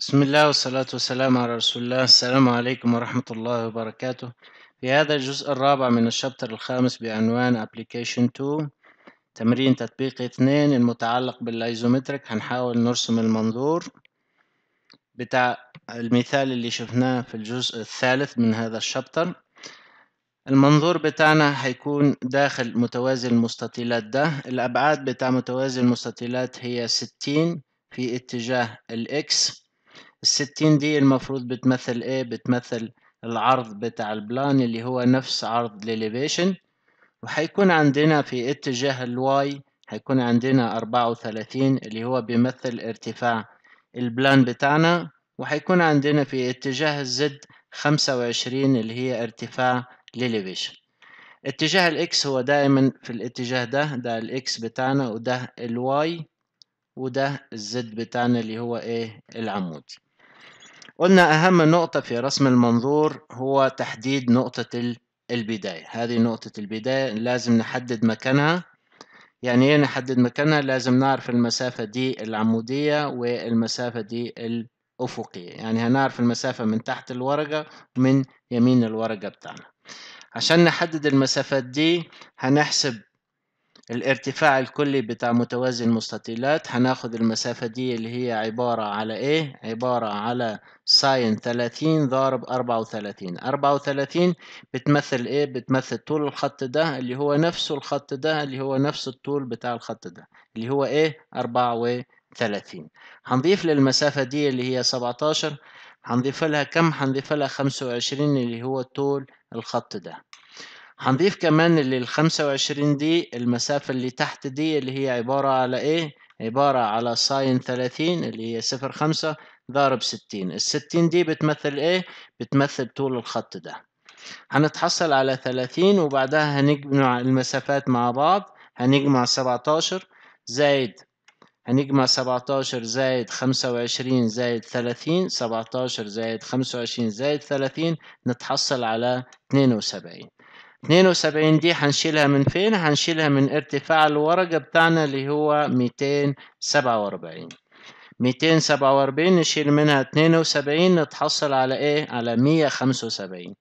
بسم الله والصلاة والسلام على رسول الله السلام عليكم ورحمة الله وبركاته في هذا الجزء الرابع من الشابتر الخامس بعنوان Application 2 تمرين تطبيق 2 المتعلق بالايزومتريك هنحاول نرسم المنظور بتاع المثال اللي شفناه في الجزء الثالث من هذا الشابتر المنظور بتاعنا هيكون داخل متوازي المستطيلات ده الأبعاد بتاع متوازي المستطيلات هي 60 في اتجاه الإكس الستين دي المفروض بتمثل ايه بتمثل العرض بتاع البلان اللي هو نفس عرض الاليفيشن وهيكون عندنا في اتجاه الواي هيكون عندنا أربعة وثلاثين اللي هو بيمثل ارتفاع البلان بتاعنا وهيكون عندنا في اتجاه الزد خمسة وعشرين اللي هي ارتفاع الاليفيشن اتجاه الاكس هو دائما في الاتجاه ده ده الاكس بتاعنا وده الواي وده الزد بتاعنا اللي هو ايه العمودي قلنا أهم نقطة في رسم المنظور هو تحديد نقطة البداية هذه نقطة البداية لازم نحدد مكانها يعني ايه نحدد مكانها لازم نعرف المسافة دي العمودية والمسافة دي الأفقية يعني هنعرف المسافة من تحت الورقة ومن يمين الورقة بتاعنا عشان نحدد المسافات دي هنحسب الارتفاع الكلي بتاع متوازي المستطيلات هناخد المسافة دي اللي هي عبارة على ايه عبارة على ساين 30 ضارب 34 34 بتمثل ايه بتمثل طول الخط ده اللي هو نفس الخط ده اللي هو نفس الطول بتاع الخط ده اللي هو ايه 34 هنضيف للمسافة دي اللي هي 17 هنضيف لها كم هنضيف لها 25 اللي هو طول الخط ده هنضيف كمان لل 25 دي المسافة اللي تحت دي اللي هي عبارة على ايه عبارة على ساين 30 اللي هي صفر خمسة ضارب 60 الستين دي بتمثل ايه بتمثل طول الخط ده هنتحصل على 30 وبعدها هنجمع المسافات مع بعض هنجمع 17 زائد هنجمع 17 زائد 25 زائد 30 17 زائد 25 زائد 30 نتحصل على 72 72 دي حنشيلها من فين حنشيلها من ارتفاع الورقة بتاعنا اللي هو 247 247 نشيل منها 72 نتحصل على ايه على 175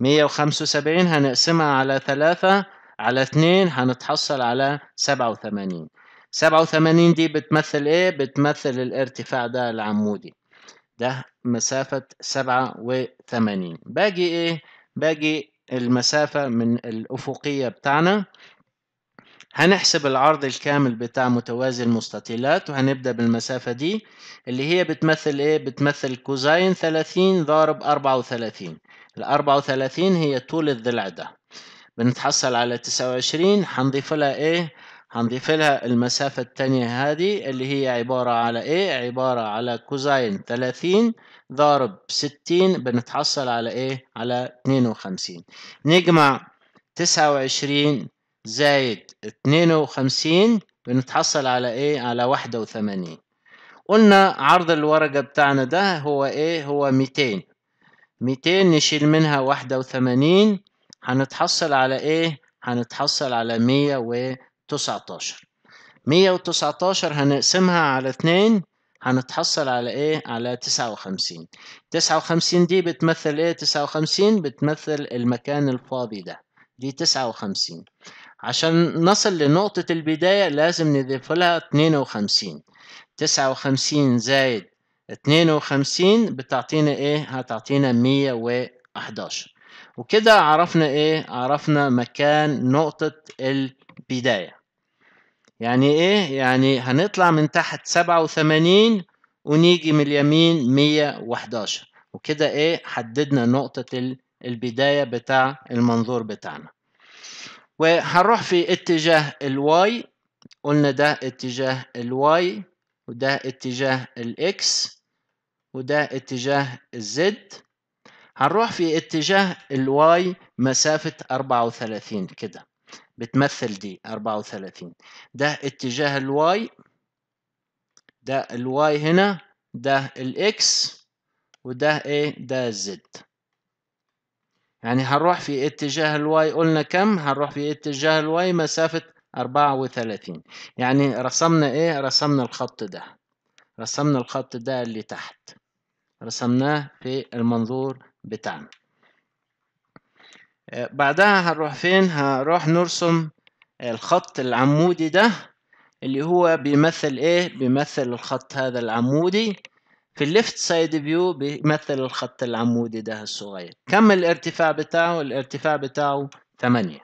175 هنقسمها على 3 على 2 هنتحصل على 87 87 دي بتمثل ايه بتمثل الارتفاع ده العمودي ده مسافة 87 باقي ايه باقي المسافة من الأفقية بتاعنا هنحسب العرض الكامل بتاع متوازي المستطيلات وهنبدأ بالمسافة دي اللي هي بتمثل ايه بتمثل كوزين 30 ضارب 34 ال 34 هي طول الضلع ده بنتحصل على 29 هنضيف لها ايه هنضيف لها المسافة التانية هذه اللي هي عبارة على ايه عبارة على كوزاين 30 ضارب 60 بنتحصل على ايه على 52 نجمع 29 زائد 52 بنتحصل على ايه على 81 قلنا عرض الورقة بتاعنا ده هو ايه هو 200 200 نشيل منها 81 هنتحصل على ايه هنتحصل على 100 و 119 119 هنقسمها على 2 هنتحصل على ايه على 59 59 دي بتمثل ايه 59 بتمثل المكان الفاضي ده دي 59 عشان نصل لنقطة البداية لازم نضيف لها 52 59 زائد 52 بتعطينا ايه هتعطينا 111 وكده عرفنا ايه عرفنا مكان نقطة ال بداية يعني ايه يعني هنطلع من تحت سبعة وثمانين ونيجي من اليمين مية وحداشر وكده ايه حددنا نقطة البداية بتاع المنظور بتاعنا وهنروح في اتجاه الواي قلنا ده اتجاه الواي وده اتجاه الاكس وده اتجاه الزد هنروح في اتجاه الواي مسافة 34 كده بتمثل دي 34 ده اتجاه الواي ده الواي هنا ده الاكس وده ايه ده الزد يعني هنروح في اتجاه الواي قلنا كم هنروح في اتجاه الواي مسافة أربعة وثلاثين يعني رسمنا ايه رسمنا الخط ده رسمنا الخط ده اللي تحت رسمناه في المنظور بتاعنا بعدها هنروح فين هنروح نرسم الخط العمودي ده اللي هو بيمثل ايه بيمثل الخط هذا العمودي في الليفت سايد فيو بيمثل الخط العمودي ده الصغير كم الارتفاع بتاعه الارتفاع بتاعه 8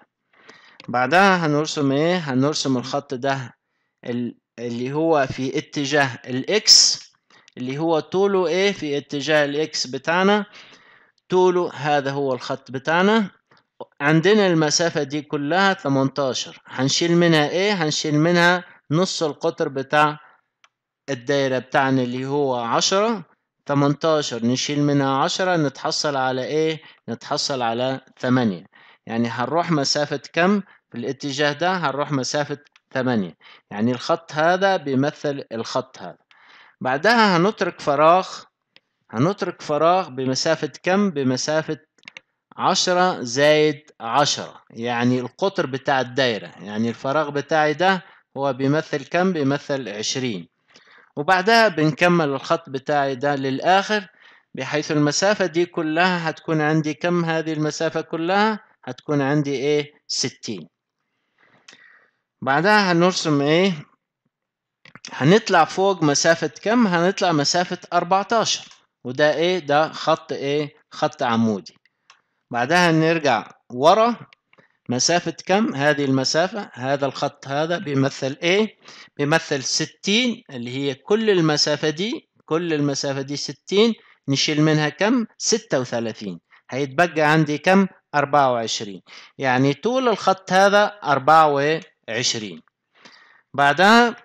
بعدها هنرسم ايه هنرسم الخط ده اللي هو في اتجاه الاكس اللي هو طوله ايه في اتجاه الاكس بتاعنا طوله هذا هو الخط بتاعنا عندنا المسافة دي كلها 18 هنشيل منها ايه هنشيل منها نص القطر بتاع الدايرة بتاعنا اللي هو عشرة تمنتاشر نشيل منها عشرة نتحصل على ايه نتحصل على تمانية يعني هنروح مسافة كم في الاتجاه ده هنروح مسافة تمانية يعني الخط هذا بيمثل الخط هذا بعدها هنترك فراغ هنترك فراغ بمسافة كم بمسافة عشرة زائد عشرة يعني القطر بتاع الدايرة يعني الفراغ بتاعي ده هو بيمثل كم بيمثل عشرين وبعدها بنكمل الخط بتاعي ده للآخر بحيث المسافة دي كلها هتكون عندي كم هذه المسافة كلها هتكون عندي ايه ستين بعدها هنرسم ايه هنطلع فوق مسافة كم هنطلع مسافة 14 وده ايه ده خط ايه خط عمودي بعدها نرجع ورا مسافة كم هذه المسافة هذا الخط هذا بيمثل ايه بيمثل ستين اللي هي كل المسافة دي كل المسافة دي ستين نشيل منها كم ستة وثلاثين هيتبقى عندي كم أربعة وعشرين يعني طول الخط هذا أربعة وعشرين بعدها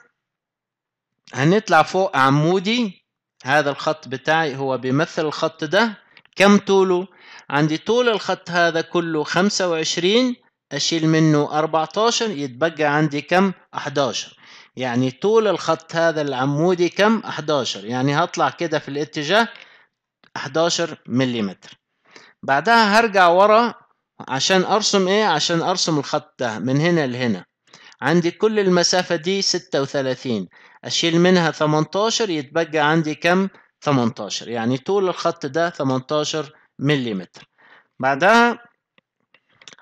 هنطلع فوق عمودي هذا الخط بتاعي هو بيمثل الخط ده كم طوله عندي طول الخط هذا كله 25 أشيل منه 14 يتبقى عندي كم 11 يعني طول الخط هذا العمودي كم 11 يعني هطلع كده في الاتجاه 11 ملم بعدها هرجع ورا عشان ارسم ايه عشان ارسم الخط ده من هنا لهنا عندي كل المسافة دي 36 أشيل منها 18 يتبقى عندي كم 18 يعني طول الخط ده 18 ملم بعدها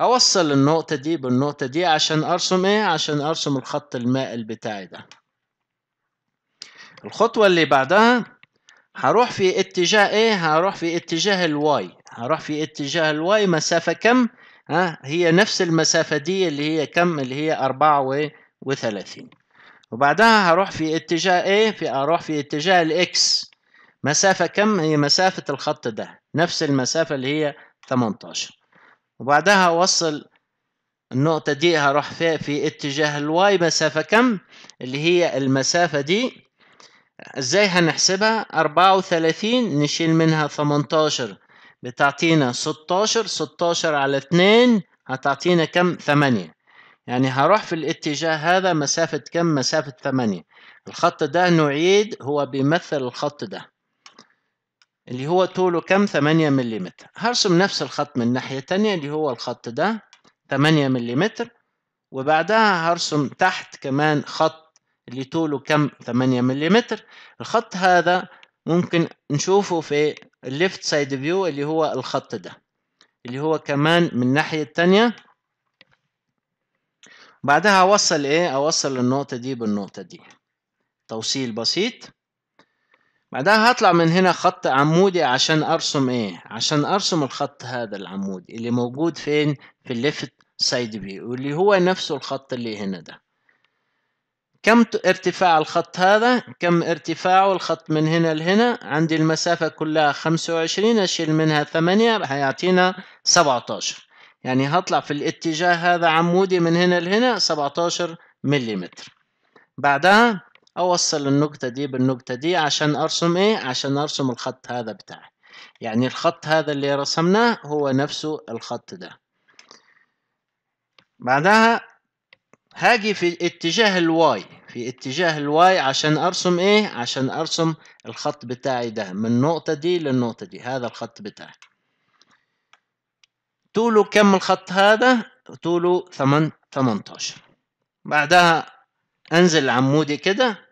هوصل النقطة دي بالنقطة دي عشان أرسم إيه؟ عشان أرسم الخط المائل بتاعي ده الخطوة اللي بعدها هروح في اتجاه إيه؟ هروح في اتجاه الواي هروح في اتجاه الواي مسافة كم؟ ها هي نفس المسافة دي اللي هي كم؟ اللي هي أربعة وثلاثين وبعدها هروح في اتجاه إيه؟ في أروح في اتجاه الإكس مسافة كم؟ هي مسافة الخط ده نفس المسافة اللي هي 18 وبعدها وصل النقطة دي هروح فيها في اتجاه الواي مسافة كم اللي هي المسافة دي ازاي هنحسبها أربعة وثلاثين نشيل منها تمنتاشر بتعطينا ستاشر ستاشر على اتنين هتعطينا كم ثمانية يعني هروح في الاتجاه هذا مسافة كم مسافة ثمانية الخط ده نعيد هو بيمثل الخط ده اللي هو طوله كم 8 ملم هرسم نفس الخط من الناحية التانية اللي هو الخط ده 8 ملم وبعدها هرسم تحت كمان خط اللي طوله كم 8 ملم الخط هذا ممكن نشوفه في الليفت سايد فيو اللي هو الخط ده اللي هو كمان من الناحية التانية بعدها اوصل ايه اوصل النقطة دي بالنقطة دي توصيل بسيط بعدها هطلع من هنا خط عمودي عشان ارسم ايه عشان ارسم الخط هذا العمودي اللي موجود فين في الليفت سايد بي واللي هو نفسه الخط اللي هنا ده كم ارتفاع الخط هذا كم ارتفاعه الخط من هنا لهنا عندي المسافة كلها خمسة وعشرين أشيل منها ثمانية هيعطينا 17 يعني هطلع في الاتجاه هذا عمودي من هنا لهنا 17 مليمتر بعدها اوصل النقطة دي بالنقطة دي عشان ارسم ايه عشان ارسم الخط هذا بتاعي يعني الخط هذا اللي رسمناه هو نفسه الخط ده بعدها هاجي في اتجاه الواي في اتجاه الواي عشان ارسم ايه عشان ارسم الخط بتاعي ده من النقطة دي للنقطة دي هذا الخط بتاعي طوله كم الخط هذا طوله 8 18 بعدها انزل عمودي كده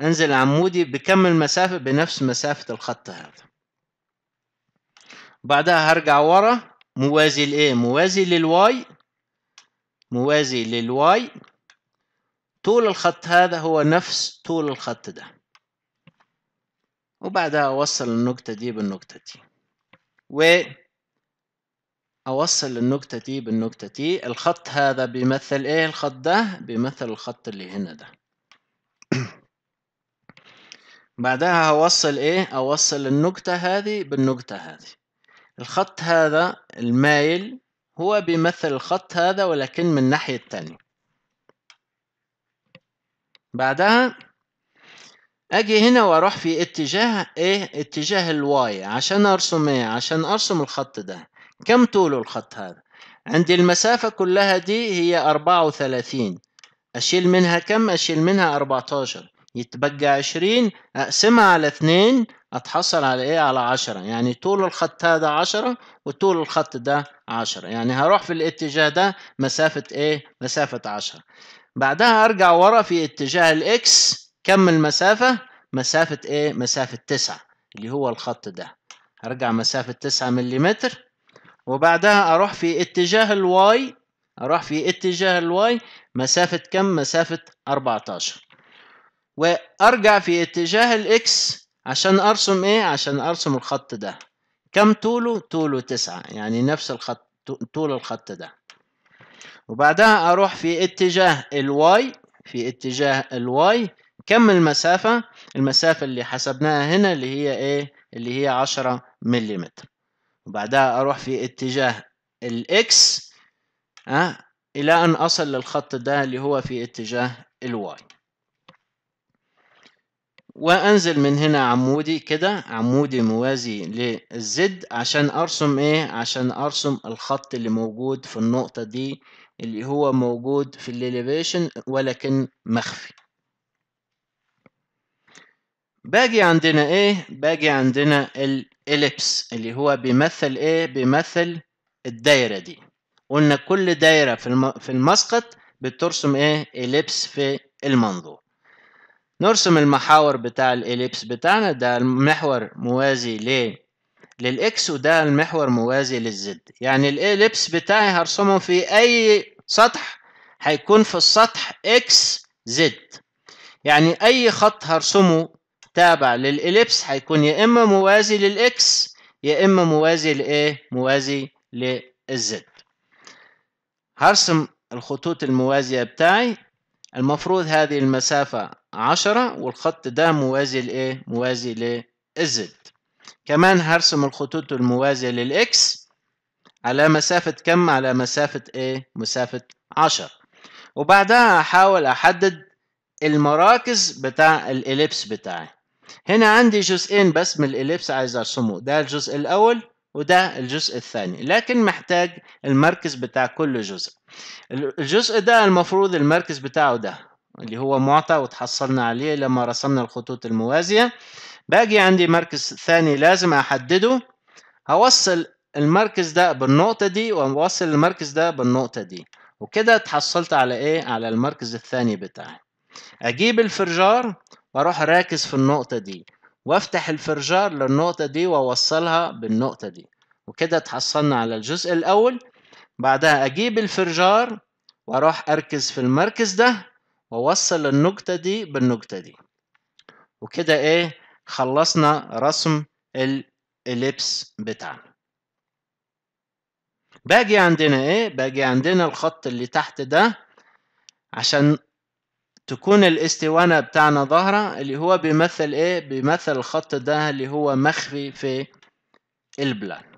انزل عمودي بكم المسافة بنفس مسافة الخط هذا بعدها هرجع ورا موازي لايه موازي للواي موازي للواي طول الخط هذا هو نفس طول الخط ده وبعدها اوصل النقطة دي بالنقطة دي و اوصل النقطة دي بالنقطة دي الخط هذا بيمثل ايه الخط ده بيمثل الخط اللي هنا ده بعدها هوصل ايه اوصل النقطة هذه بالنقطة هذه الخط هذا المايل هو بيمثل الخط هذا ولكن من الناحية التانية بعدها اجي هنا واروح في اتجاه ايه اتجاه الواي عشان ارسم ايه عشان ارسم الخط ده كم طوله الخط هذا عندي المسافة كلها دي هي أربعة وثلاثين أشيل منها كم أشيل منها أربعتاشر يتبقى عشرين اقسمها على اتنين اتحصل على ايه على عشرة يعني طول الخط هذا عشرة وطول الخط ده عشرة يعني هروح في الاتجاه ده مسافة ايه مسافة عشرة بعدها ارجع ورا في اتجاه الاكس كم المسافة مسافة ايه مسافة تسعة اللي هو الخط ده هرجع مسافة تسعة مليمتر وبعدها اروح في اتجاه الواي اروح في اتجاه الواي مسافة كم مسافة 14 وارجع في اتجاه الاكس عشان ارسم ايه عشان ارسم الخط ده كم طوله طوله تسعة يعني نفس الخط طول الخط ده وبعدها اروح في اتجاه الواي في اتجاه الواي كم المسافة المسافة اللي حسبناها هنا اللي هي ايه اللي هي عشرة مليمتر وبعدها اروح في اتجاه الاكس أه؟ الى ان اصل للخط ده اللي هو في اتجاه الواي وانزل من هنا عمودي كده عمودي موازي للزد عشان ارسم ايه عشان ارسم الخط اللي موجود في النقطة دي اللي هو موجود في الاليفيشن ولكن مخفي باجي عندنا ايه باجي عندنا الاليبس اللي هو بيمثل ايه بيمثل الدايرة دي قلنا كل دايرة في المسقط بترسم ايه اليبس في المنظور نرسم المحاور بتاع الإليبس بتاعنا ده المحور موازي ليه؟ للإكس وده المحور موازي للزد يعني الإليبس بتاعي هرسمه في أي سطح هيكون في السطح إكس زد يعني أي خط هرسمه تابع للإليبس هيكون يا إما موازي للإكس يا إما موازي لإيه؟ موازي للزد هرسم الخطوط الموازية بتاعي المفروض هذه المسافة عشرة والخط ده موازي لايه موازي للزد كمان هرسم الخطوط الموازية للإكس على مسافة كم؟ على مسافة إيه؟ مسافة عشرة وبعدها هحاول أحدد المراكز بتاع الإليبس بتاعي هنا عندي جزئين بس من الإليبس عايز أرسمه ده الجزء الأول وده الجزء الثاني لكن محتاج المركز بتاع كل جزء الجزء ده المفروض المركز بتاعه ده اللي هو معطى وتحصلنا عليه لما رسمنا الخطوط الموازية باقي عندي مركز ثاني لازم أحدده هوصل المركز ده بالنقطة دي وأوصل المركز ده بالنقطة دي وكده اتحصلت على إيه؟ على المركز الثاني بتاعي أجيب الفرجار وأروح راكز في النقطة دي وأفتح الفرجار للنقطة دي وأوصلها بالنقطة دي وكده اتحصلنا على الجزء الأول بعدها أجيب الفرجار وأروح أركز في المركز ده ووصل النقطة دي بالنقطة دي وكده ايه خلصنا رسم الإليبس بتاعنا باقي عندنا ايه باقي عندنا الخط اللي تحت ده عشان تكون الاستوانة بتاعنا ظاهرة اللي هو بيمثل ايه بيمثل الخط ده اللي هو مخفي في البلان